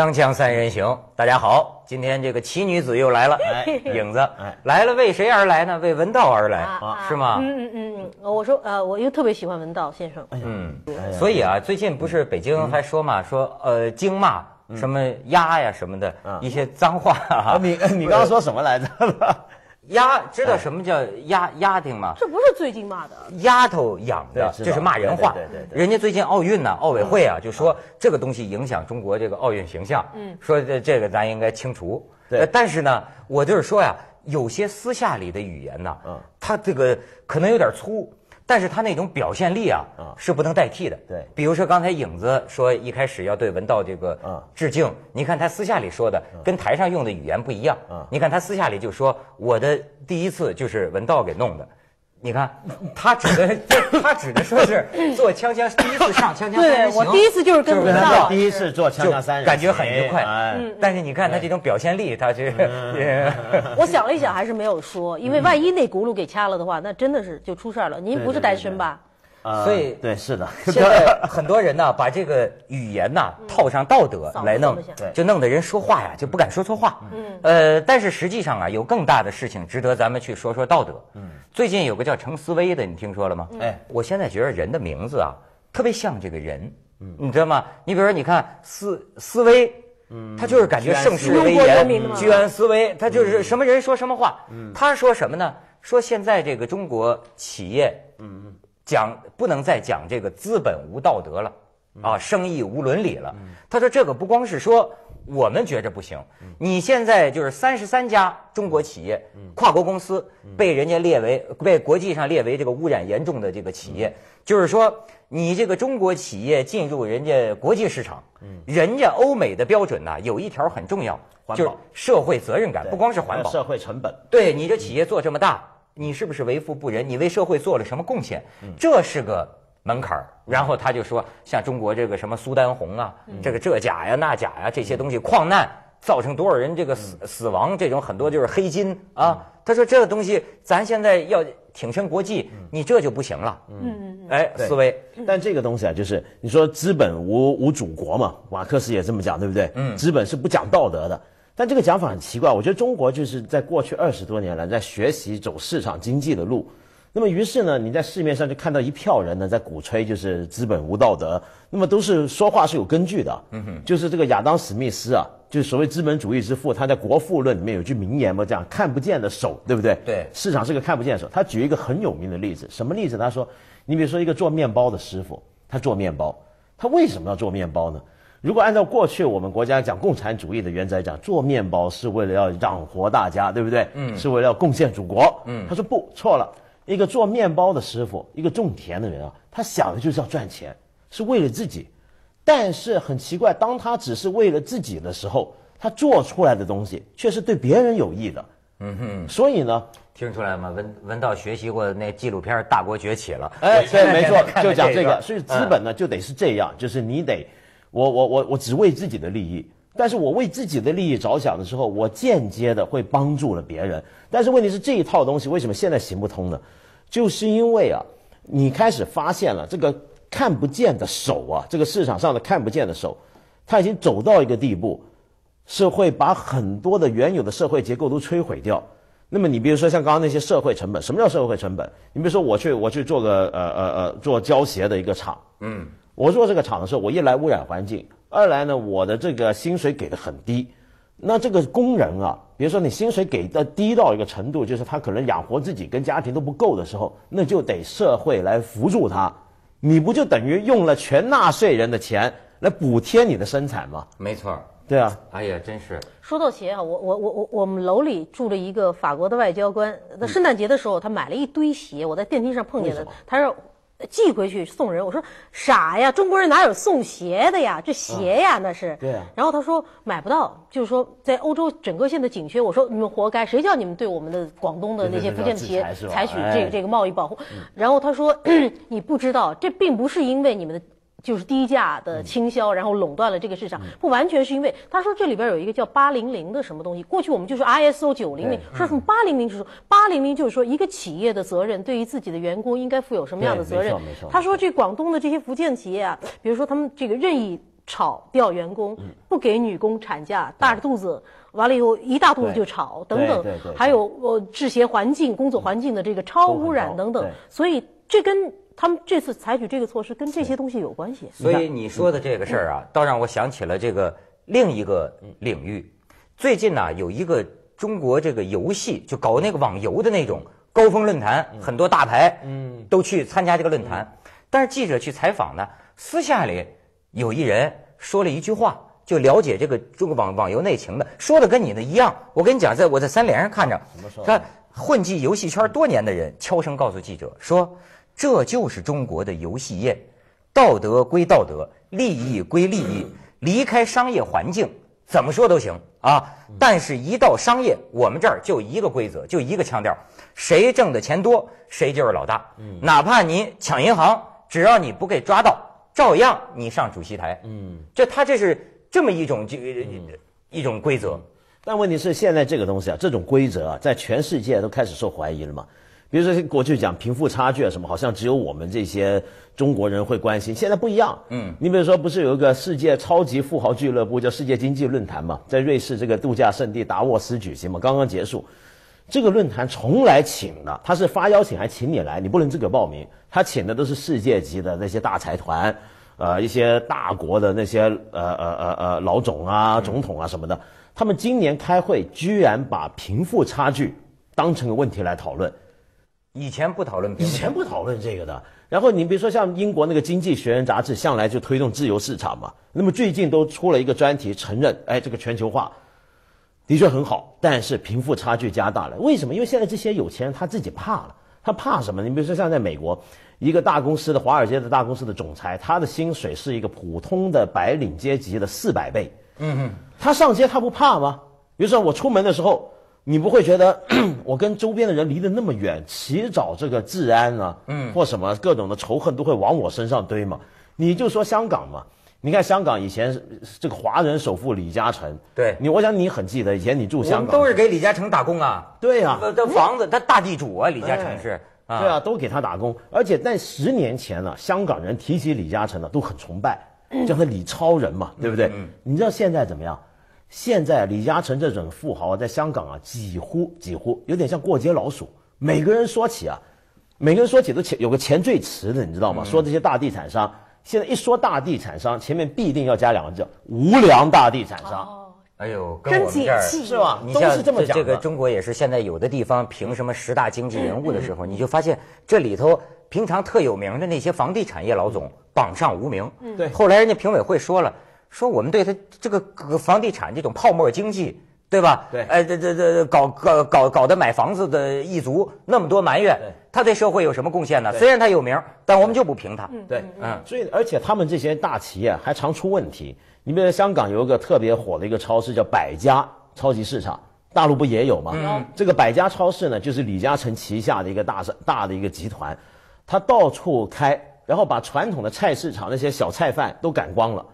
锵锵三人行，大家好，今天这个奇女子又来了，影子来了，为谁而来呢？为文道而来，是吗？嗯嗯嗯，我说呃，我又特别喜欢文道先生，嗯，所以啊，最近不是北京还说嘛，说呃，京骂什么鸭呀什么的，一些脏话，你你刚刚说什么来着？丫知道什么叫丫丫挺吗？这不是最近骂的丫头养的，这是骂人话。对对对，人家最近奥运呢，奥委会啊就说这个东西影响中国这个奥运形象，嗯，说这这个咱应该清除。对，但是呢，我就是说呀，有些私下里的语言呢，嗯，他这个可能有点粗。但是他那种表现力啊，是不能代替的。对，比如说刚才影子说一开始要对文道这个致敬，你看他私下里说的跟台上用的语言不一样。你看他私下里就说我的第一次就是文道给弄的。你看，他指的他指的说是做锵锵第一次上锵锵，对我第一次就是跟舞蹈，第一次做锵三，感觉很愉快。但是你看他这种表现力，他这，我想了一想还是没有说，因为万一那轱辘给掐了的话，那真的是就出事了。您不是单身吧？所以，对，是的。现在很多人呢，把这个语言呢套上道德来弄，对，就弄得人说话呀就不敢说错话。嗯。呃，但是实际上啊，有更大的事情值得咱们去说说道德。嗯。最近有个叫程思威的，你听说了吗？哎，我现在觉得人的名字啊，特别像这个人。嗯。你知道吗？你比如说，你看思思威，嗯，他就是感觉盛世危言，居安思危，他就是什么人说什么话。嗯。他说什么呢？说现在这个中国企业，嗯。讲不能再讲这个资本无道德了啊，生意无伦理了。他说这个不光是说我们觉着不行，你现在就是三十三家中国企业，跨国公司被人家列为被国际上列为这个污染严重的这个企业，就是说你这个中国企业进入人家国际市场，人家欧美的标准呢有一条很重要，就是社会责任感，不光是环保，社会成本，对你这企业做这么大。你是不是为富不仁？你为社会做了什么贡献？这是个门槛儿。然后他就说，像中国这个什么苏丹红啊，这个这假呀那假呀这些东西，矿难造成多少人这个死死亡？这种很多就是黑金啊。他说这个东西，咱现在要挺身国际，你这就不行了。嗯，哎，思维。但这个东西啊，就是你说资本无无祖国嘛，马克思也这么讲，对不对？嗯，资本是不讲道德的。但这个讲法很奇怪，我觉得中国就是在过去二十多年来在学习走市场经济的路。那么于是呢，你在市面上就看到一票人呢在鼓吹就是资本无道德。那么都是说话是有根据的，嗯哼，就是这个亚当·史密斯啊，就是所谓资本主义之父，他在《国富论》里面有句名言嘛，讲看不见的手，对不对？对，市场是个看不见的手。他举一个很有名的例子，什么例子？他说，你比如说一个做面包的师傅，他做面包，他为什么要做面包呢？如果按照过去我们国家讲共产主义的原则来讲，做面包是为了要养活大家，对不对？嗯，是为了要贡献祖国。嗯，他说不，错了。一个做面包的师傅，一个种田的人啊，他想的就是要赚钱，是为了自己。但是很奇怪，当他只是为了自己的时候，他做出来的东西却是对别人有益的。嗯哼。所以呢，听出来吗？文文道学习过那纪录片《大国崛起了》。哎，对，没错，就讲这个。所以资本呢，就得是这样，就是你得。我我我我只为自己的利益，但是我为自己的利益着想的时候，我间接的会帮助了别人。但是问题是这一套东西为什么现在行不通呢？就是因为啊，你开始发现了这个看不见的手啊，这个市场上的看不见的手，他已经走到一个地步，是会把很多的原有的社会结构都摧毁掉。那么你比如说像刚刚那些社会成本，什么叫社会成本？你比如说我去我去做个呃呃呃做胶鞋的一个厂，嗯。我做这个厂的时候，我一来污染环境，二来呢，我的这个薪水给的很低。那这个工人啊，比如说你薪水给的低到一个程度，就是他可能养活自己跟家庭都不够的时候，那就得社会来扶助他。你不就等于用了全纳税人的钱来补贴你的生产吗？没错。对啊。哎呀，真是。说到鞋啊，我我我我我们楼里住了一个法国的外交官，在圣诞节的时候，他买了一堆鞋，我在电梯上碰见的。他说。寄回去送人，我说傻呀，中国人哪有送鞋的呀？这鞋呀，那是。对。然后他说买不到，就是说在欧洲整个现在紧缺。我说你们活该，谁叫你们对我们的广东的那些福建企业采取这个、这个贸易保护？然后他说你不知道，这并不是因为你们的。就是低价的倾销，然后垄断了这个市场，不完全是因为他说这里边有一个叫八零零的什么东西。过去我们就是 ISO 九零零，说什么八零零说，八零零就是说一个企业的责任对于自己的员工应该负有什么样的责任。没错他说这广东的这些福建企业啊，比如说他们这个任意炒掉员工，不给女工产假，大着肚子，完了以后一大肚子就炒，等等，还有呃，制鞋环境、工作环境的这个超污染等等，所以。这跟他们这次采取这个措施跟这些东西有关系。所以你说的这个事儿啊，倒让我想起了这个另一个领域。最近呢，有一个中国这个游戏就搞那个网游的那种高峰论坛，很多大牌嗯都去参加这个论坛。但是记者去采访呢，私下里有一人说了一句话，就了解这个中国网网游内情的，说的跟你的一样。我跟你讲，在我在三联上看着，他混迹游戏圈多年的人悄声告诉记者说。这就是中国的游戏业，道德归道德，利益归利益，离开商业环境怎么说都行啊。但是，一到商业，我们这儿就一个规则，就一个腔调，谁挣的钱多，谁就是老大。哪怕你抢银行，只要你不给抓到，照样你上主席台。嗯，这他这是这么一种就一种规则。但问题是，现在这个东西啊，这种规则啊，在全世界都开始受怀疑了嘛。比如说过去讲贫富差距啊什么，好像只有我们这些中国人会关心。现在不一样，嗯，你比如说不是有一个世界超级富豪俱乐部叫世界经济论坛嘛，在瑞士这个度假胜地达沃斯举行嘛，刚刚结束。这个论坛从来请的，他是发邀请还请你来，你不能自个报名。他请的都是世界级的那些大财团，呃，一些大国的那些呃呃呃呃老总啊、总统啊什么的。他们今年开会居然把贫富差距当成个问题来讨论。以前不讨论，以前不讨论这个的。然后你比如说像英国那个《经济学人》杂志，向来就推动自由市场嘛。那么最近都出了一个专题，承认哎，这个全球化的确很好，但是贫富差距加大了。为什么？因为现在这些有钱人他自己怕了。他怕什么？你比如说像在美国，一个大公司的华尔街的大公司的总裁，他的薪水是一个普通的白领阶级的四百倍。嗯嗯，他上街他不怕吗？比如说我出门的时候。你不会觉得 我跟周边的人离得那么远，起早这个治安啊，嗯，或什么各种的仇恨都会往我身上堆吗？你就说香港嘛，你看香港以前这个华人首富李嘉诚，对你，我想你很记得以前你住香港，都是给李嘉诚打工啊，对啊，这房子他大地主啊，李嘉诚是，对啊，都给他打工。而且在十年前呢，香港人提起李嘉诚呢，都很崇拜，叫他李超人嘛，对不对？你知道现在怎么样？现在李嘉诚这种富豪在香港啊，几乎几乎有点像过街老鼠。每个人说起啊，每个人说起都前有个前缀词的，你知道吗？说这些大地产商，现在一说大地产商，前面必定要加两个字“无良大地产商”。哎呦，跟我这儿是吧？都是这么讲这个中国也是，现在有的地方评什么十大经济人物的时候，你就发现这里头平常特有名的那些房地产业老总榜上无名。对。后来人家评委会说了。说我们对他这个房地产这种泡沫经济，对吧？对，哎，这这这搞搞搞搞的买房子的一族那么多埋怨，他对社会有什么贡献呢？虽然他有名，但我们就不评他。对，嗯。所以，而且他们这些大企业还常出问题。你比如香港有一个特别火的一个超市叫百家超级市场，大陆不也有吗？这个百家超市呢，就是李嘉诚旗下的一个大大的一个集团，他到处开，然后把传统的菜市场那些小菜贩都赶光了。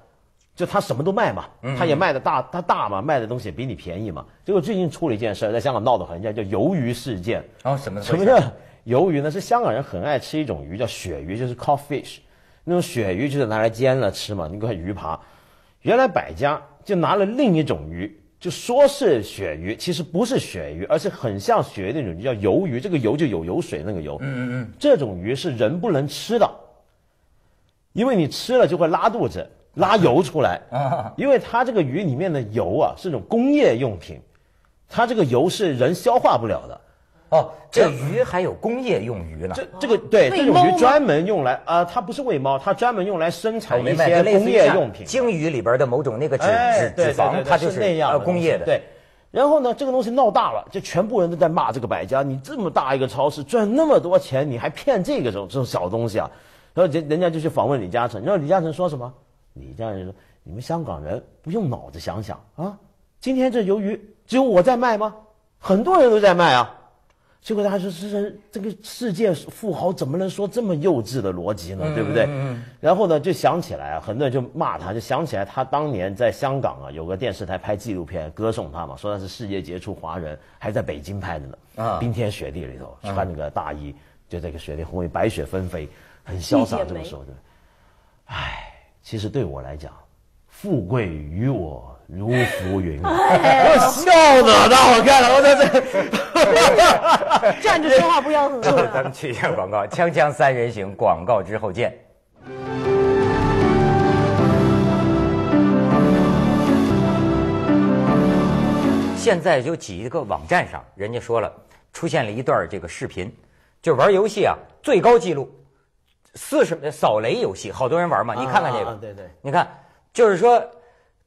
就他什么都卖嘛，他也卖的大，他大嘛，卖的东西比你便宜嘛。结果最近出了一件事在香港闹得很，像，叫鱿鱼事件。后什么什么叫鱿鱼呢是香港人很爱吃一种鱼，叫鳕鱼，就是 cod fish，那种鳕鱼就是拿来煎了吃嘛，那个鱼扒。原来百家就拿了另一种鱼，就说是鳕鱼，其实不是鳕鱼，而是很像鳕鱼那种鱼叫鱿鱼，这个油就有油水那个油。嗯嗯嗯。这种鱼是人不能吃的，因为你吃了就会拉肚子。拉油出来，因为它这个鱼里面的油啊是种工业用品，它这个油是人消化不了的。哦，这鱼还有工业用鱼呢？这这个对，这种鱼专门用来啊，它不是喂猫，它专门用来生产一些工业用品。鲸鱼里边的某种那个脂脂脂肪，它就是工业的。对，然后呢，这个东西闹大了，就全部人都在骂这个百家，你这么大一个超市赚那么多钱，你还骗这个这种这种小东西啊？然后人人家就去访问李嘉诚，然后李嘉诚说什么？你这样一说，你们香港人不用脑子想想啊？今天这鱿鱼只有我在卖吗？很多人都在卖啊！结果他说：“是这个世界富豪怎么能说这么幼稚的逻辑呢？对不对？”嗯嗯。然后呢，就想起来，啊，很多人就骂他，就想起来他当年在香港啊，有个电视台拍纪录片歌颂他嘛，说他是世界杰出华人，还在北京拍的呢。啊。冰天雪地里头穿那个大衣，就这个雪地衣，白雪纷飞，很潇洒。这么说的，哎，其实对我来讲，富贵于我如浮云。我笑的太好看了，我在这！站着说话不腰疼。咱们去一下广告，《锵锵三人行》广告之后见。现在有几个网站上，人家说了，出现了一段这个视频，就玩游戏啊，最高纪录。四十扫雷游戏，好多人玩嘛？你看看这个，对对，你看，就是说，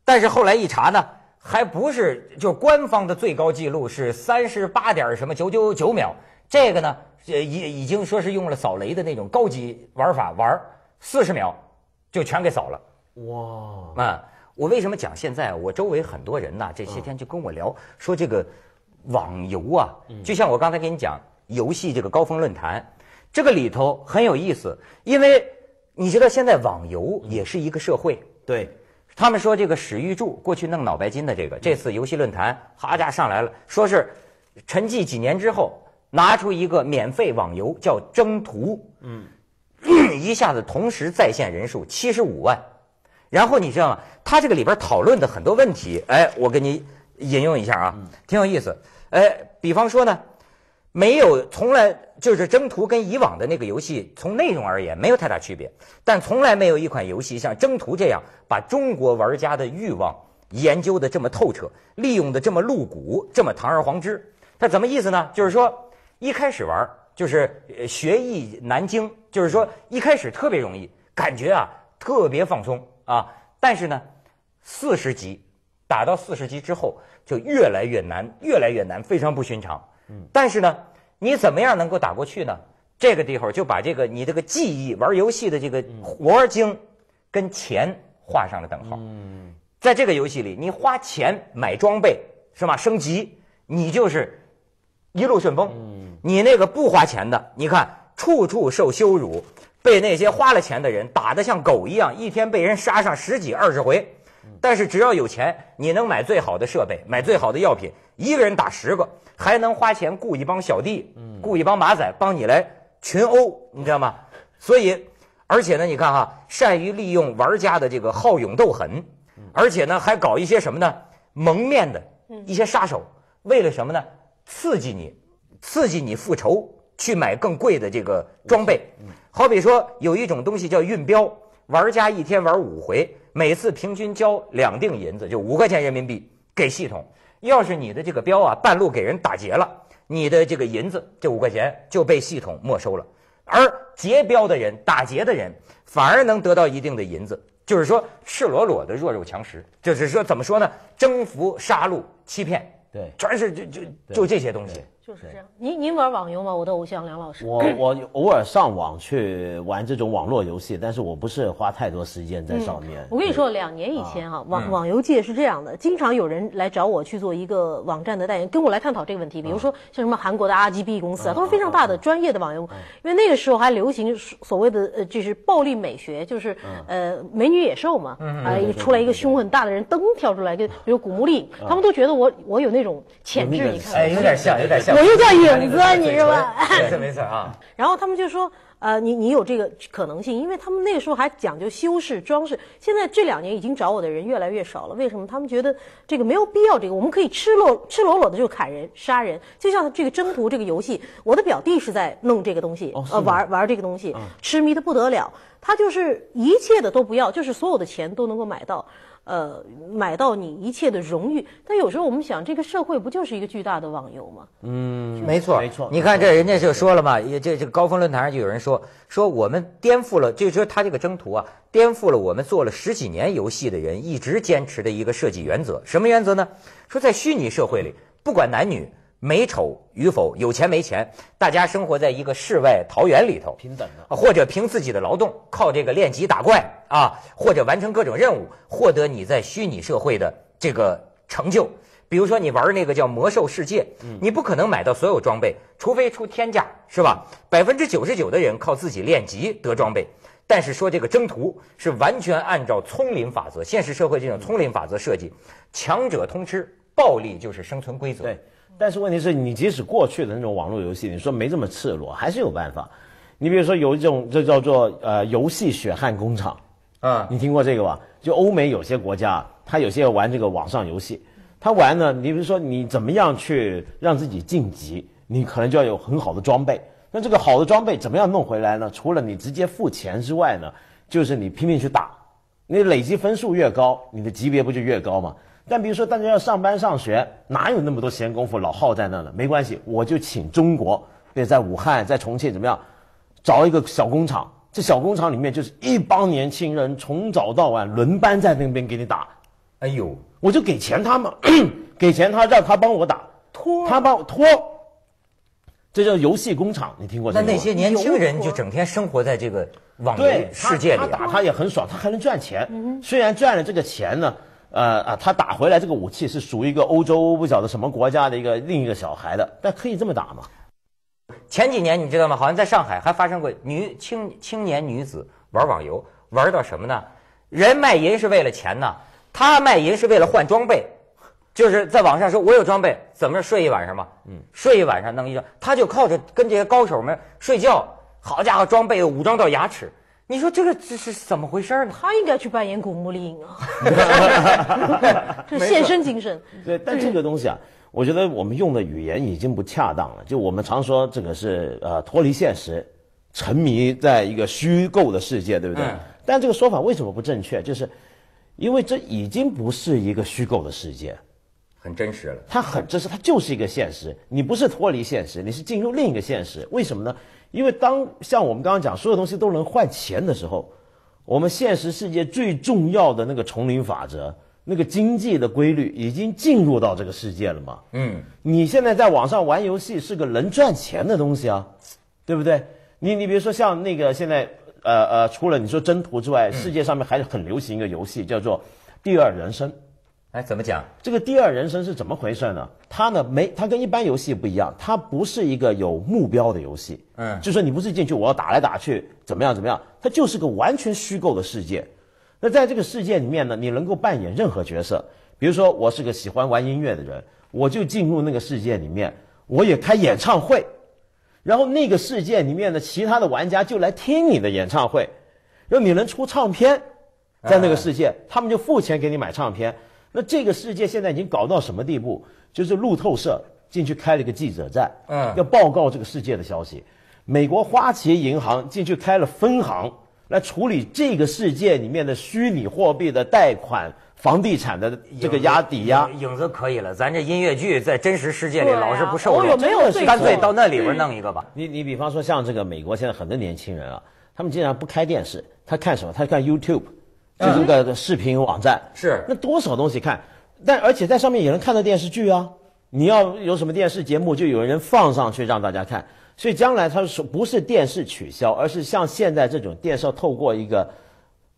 但是后来一查呢，还不是，就是官方的最高记录是三十八点什么九九九秒，这个呢，也已经说是用了扫雷的那种高级玩法玩，四十秒就全给扫了。哇！啊，我为什么讲现在？我周围很多人呐，这些天就跟我聊说这个网游啊，就像我刚才跟你讲游戏这个高峰论坛。这个里头很有意思，因为你知道现在网游也是一个社会。对，他们说这个史玉柱过去弄脑白金的这个，这次游戏论坛哈家上来了，说是沉寂几年之后拿出一个免费网游叫《征途》，嗯，一下子同时在线人数七十五万。然后你知道吗？他这个里边讨论的很多问题，哎，我给你引用一下啊，挺有意思。哎，比方说呢。没有，从来就是《征途》跟以往的那个游戏，从内容而言没有太大区别。但从来没有一款游戏像《征途》这样，把中国玩家的欲望研究的这么透彻，利用的这么露骨，这么堂而皇之。他怎么意思呢？就是说，一开始玩就是学艺难精，就是说一开始特别容易，感觉啊特别放松啊。但是呢，四十级打到四十级之后，就越来越难，越来越难，非常不寻常。但是呢，你怎么样能够打过去呢？这个地方就把这个你这个记忆玩游戏的这个活精跟钱画上了等号。在这个游戏里，你花钱买装备是吧？升级，你就是一路顺风。你那个不花钱的，你看处处受羞辱，被那些花了钱的人打得像狗一样，一天被人杀上十几二十回。但是只要有钱，你能买最好的设备，买最好的药品。一个人打十个，还能花钱雇一帮小弟，雇一帮马仔帮你来群殴，你知道吗？所以，而且呢，你看哈，善于利用玩家的这个好勇斗狠，而且呢，还搞一些什么呢？蒙面的一些杀手，为了什么呢？刺激你，刺激你复仇，去买更贵的这个装备。好比说，有一种东西叫运镖，玩家一天玩五回，每次平均交两锭银子，就五块钱人民币给系统。要是你的这个镖啊，半路给人打劫了，你的这个银子这五块钱就被系统没收了，而劫镖的人、打劫的人反而能得到一定的银子，就是说赤裸裸的弱肉强食，就是说怎么说呢？征服、杀戮、欺骗，对，全是就就就这些东西。就是您您玩网游吗？我的偶像梁老师，我我 偶尔上网去玩这种网络游戏，但是我不是花太多时间在上面。我跟你说，两年以前哈，网网游界是这样的，经常有人来找我去做一个网站的代言，跟我来探讨这个问题。比如说像什么韩国的 RGB 公司啊，都是非常大的专业的网游，因为那个时候还流行所谓的呃就是暴力美学，就是呃美女野兽嘛，啊一出来一个胸很大的人噔跳出来，就比如古墓丽，他们都觉得我我有那种潜质，你看，哎有点像有点像。我又叫影子，你是吧？没错没事啊。然后他们就说，呃，你你有这个可能性，因为他们那个时候还讲究修饰装饰。现在这两年已经找我的人越来越少了，为什么？他们觉得这个没有必要，这个我们可以赤裸赤裸裸的就砍人、杀人，就像这个《征途》这个游戏。我的表弟是在弄这个东西，呃，玩玩这个东西，痴迷的不得了。他就是一切的都不要，就是所有的钱都能够买到。呃，买到你一切的荣誉，但有时候我们想，这个社会不就是一个巨大的网游吗？嗯，没错，没错。你看，这人家就说了嘛，这这个高峰论坛上就有人说，说我们颠覆了，就说他这个征途啊，颠覆了我们做了十几年游戏的人一直坚持的一个设计原则。什么原则呢？说在虚拟社会里，不管男女。美丑与否，有钱没钱，大家生活在一个世外桃源里头，平等的，或者凭自己的劳动，靠这个练级打怪啊，或者完成各种任务，获得你在虚拟社会的这个成就。比如说你玩那个叫《魔兽世界》，你不可能买到所有装备，除非出天价，是吧？百分之九十九的人靠自己练级得装备，但是说这个征途是完全按照丛林法则，现实社会这种丛林法则设计，强者通吃，暴力就是生存规则。对。但是问题是你即使过去的那种网络游戏，你说没这么赤裸，还是有办法。你比如说有一种这叫做呃游戏血汗工厂，啊，你听过这个吧？就欧美有些国家，他有些玩这个网上游戏，他玩呢，你比如说你怎么样去让自己晋级，你可能就要有很好的装备。那这个好的装备怎么样弄回来呢？除了你直接付钱之外呢，就是你拼命去打。你累积分数越高，你的级别不就越高吗？但比如说，大家要上班上学，哪有那么多闲工夫老耗在那呢？没关系，我就请中国对，在武汉在重庆怎么样，找一个小工厂，这小工厂里面就是一帮年轻人从早到晚轮班在那边给你打。哎呦，我就给钱他嘛，给钱他让他帮我打，拖他帮我拖。这叫游戏工厂，你听过？那那些年轻人就整天生活在这个网游世界里。他他打他也很爽，他还能赚钱。虽然赚了这个钱呢，呃啊，他打回来这个武器是属于一个欧洲不晓得什么国家的一个另一个小孩的，但可以这么打嘛？前几年你知道吗？好像在上海还发生过女青青年女子玩网游，玩到什么呢？人卖淫是为了钱呢，她卖淫是为了换装备。就是在网上说，我有装备，怎么着睡一晚上嘛？嗯，睡一晚上弄一个，他就靠着跟这些高手们睡觉。好家伙，装备武装到牙齿！你说这个这是怎么回事呢？他应该去扮演《古墓丽影》啊！这献身精神。对，但这个东西啊，我觉得我们用的语言已经不恰当了。就我们常说这个是呃脱离现实，沉迷在一个虚构的世界，对不对？但这个说法为什么不正确？就是因为这已经不是一个虚构的世界。很真实了，它很真实，它就是一个现实。你不是脱离现实，你是进入另一个现实。为什么呢？因为当像我们刚刚讲，所有东西都能换钱的时候，我们现实世界最重要的那个丛林法则、那个经济的规律，已经进入到这个世界了嘛？嗯。你现在在网上玩游戏是个能赚钱的东西啊，对不对？你你比如说像那个现在呃呃除了你说《征途》之外，世界上面还是很流行一个游戏叫做《第二人生》。哎，怎么讲？这个第二人生是怎么回事呢？它呢，没它跟一般游戏不一样，它不是一个有目标的游戏。嗯，就说你不是进去我要打来打去怎么样怎么样，它就是个完全虚构的世界。那在这个世界里面呢，你能够扮演任何角色。比如说，我是个喜欢玩音乐的人，我就进入那个世界里面，我也开演唱会，然后那个世界里面的其他的玩家就来听你的演唱会，然后你能出唱片，在那个世界他们就付钱给你买唱片。那这个世界现在已经搞到什么地步？就是路透社进去开了个记者站，嗯，要报告这个世界的消息。美国花旗银行进去开了分行，来处理这个世界里面的虚拟货币的贷款、房地产的这个押抵押。影子可以了，咱这音乐剧在真实世界里老是不受，没有干脆到那里边弄一个吧。你你比方说像这个美国现在很多年轻人啊，他们竟然不开电视，他看什么？他看 YouTube。就是一个视频网站，是那多少东西看，但而且在上面也能看到电视剧啊。你要有什么电视节目，就有人放上去让大家看。所以将来他说不是电视取消，而是像现在这种电视透过一个，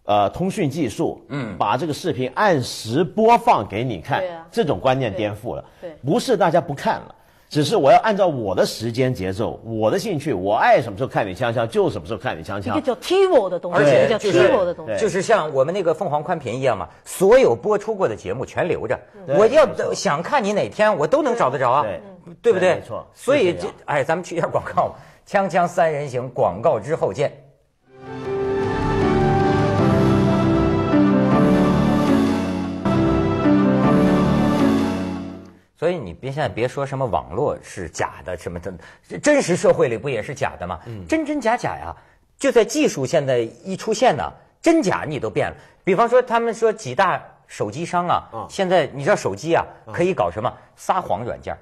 呃，通讯技术，嗯，把这个视频按时播放给你看，这种观念颠覆了，对，不是大家不看了。只是我要按照我的时间节奏，我的兴趣，我爱什么时候看《你锵锵》，就什么时候看《你锵锵》。这叫 Tivo 的东西，而且叫 Tivo 的东西，就是像我们那个凤凰宽频一样嘛，所有播出过的节目全留着。我要想看你哪天，我都能找得着啊，对不对？没错。所以这哎，咱们去一下广告吧，《锵锵三人行》广告之后见。所以你别现在别说什么网络是假的什么真，真实社会里不也是假的吗？真真假假呀，就在技术现在一出现呢，真假你都变了。比方说他们说几大手机商啊，现在你知道手机啊可以搞什么撒谎软件。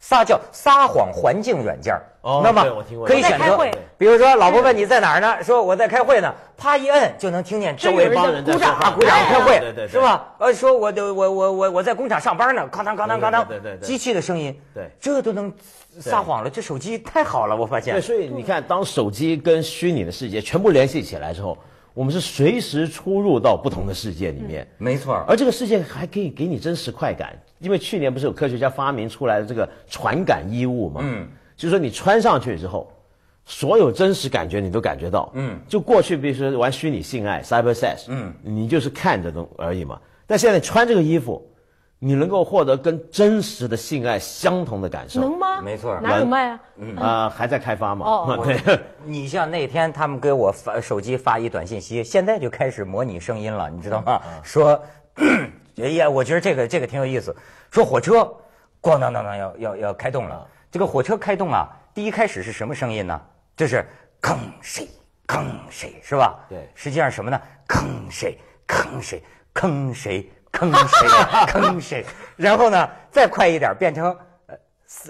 撒叫撒谎、环境软件儿，那么可以选择，比如说老婆问你在哪儿呢？说我在开会呢，啪一摁就能听见周围人鼓掌，鼓掌开会，是吧？呃，说我的我我我我在工厂上班呢，咔当咔当咔当，机器的声音，对，这都能撒谎了，这手机太好了，我发现。对，所以你看，当手机跟虚拟的世界全部联系起来之后，我们是随时出入到不同的世界里面，没错。而这个世界还可以给你真实快感。因为去年不是有科学家发明出来的这个传感衣物嘛，嗯，就是说你穿上去之后，所有真实感觉你都感觉到。嗯，就过去比如说玩虚拟性爱，cyber sex，嗯，你就是看着东而已嘛。但现在穿这个衣服，你能够获得跟真实的性爱相同的感受。能吗？没错，哪有卖啊？嗯啊，还在开发嘛？哦，对。你像那天他们给我发手机发一短信息，现在就开始模拟声音了，你知道吗？说。哎呀，我觉得这个这个挺有意思。说火车咣当当当要要要开动了，这个火车开动啊，第一开始是什么声音呢？就是吭谁吭谁是吧？对，实际上什么呢？吭谁吭谁吭谁吭谁 吭谁，然后呢，再快一点变成呃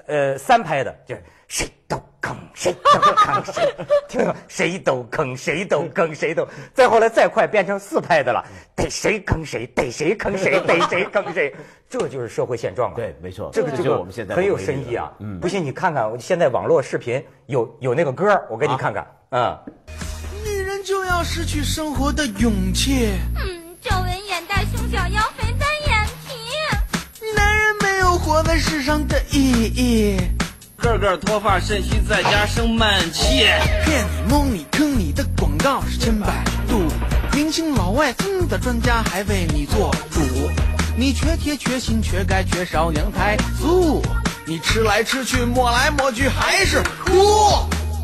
呃三拍的，就是谁。坑谁坑谁，听谁都坑谁都坑，谁都，再后来再快变成四拍的了，逮谁坑谁逮谁坑谁逮谁坑谁，这就是社会现状了。对，没错，这个这个很有深意啊。嗯，不信你看看，现在网络视频有有那个歌我给你看看。嗯，女人就要失去生活的勇气。嗯，皱纹眼袋胸小腰肥单眼皮。男人没有活在世上的意义。个个脱发、肾虚，在家生闷气。骗你、蒙你、坑你的广告是千百度。明星、老外、真的专家还为你做主。你缺铁、缺锌、缺钙、缺少娘胎素。你吃来吃去、抹来抹去还是哭。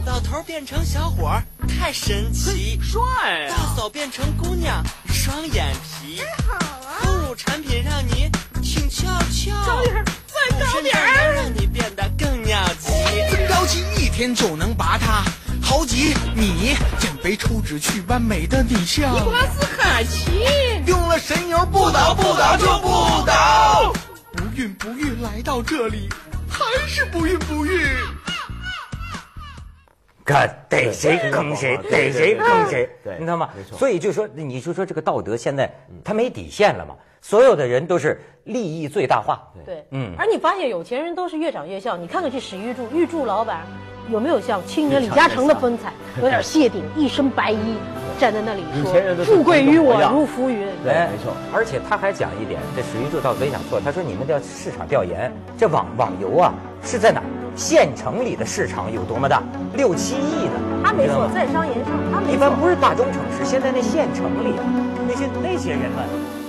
老头变成小伙，太神奇。帅。大嫂变成姑娘，双眼皮。好啊。哺乳产品让你挺翘翘。点，再高点。儿，让你变得。估一天就能拔它好几，你减肥抽脂去完美的你像尼古拉斯凯奇，用了神油不倒不倒就不倒，不孕不育来到这里还是不孕不育，看逮谁坑谁逮谁坑谁，对，你知道吗？所以就说你就说这个道德现在他没底线了嘛。所有的人都是利益最大化。对，嗯。而你发现有钱人都是越长越像，你看看这史玉柱，玉柱老板有没有像青年李嘉诚的风采？有点谢顶，一身白衣站在那里说：“富贵于我如浮云。”对，没错，而且他还讲一点，这史玉柱到没想错，他说你们要市场调研，这网网游啊是在哪？县城里的市场有多么大？六七亿呢？他没错，在商言商，他没错。一般不是大中城市，现在那县城里啊，那些那些人们。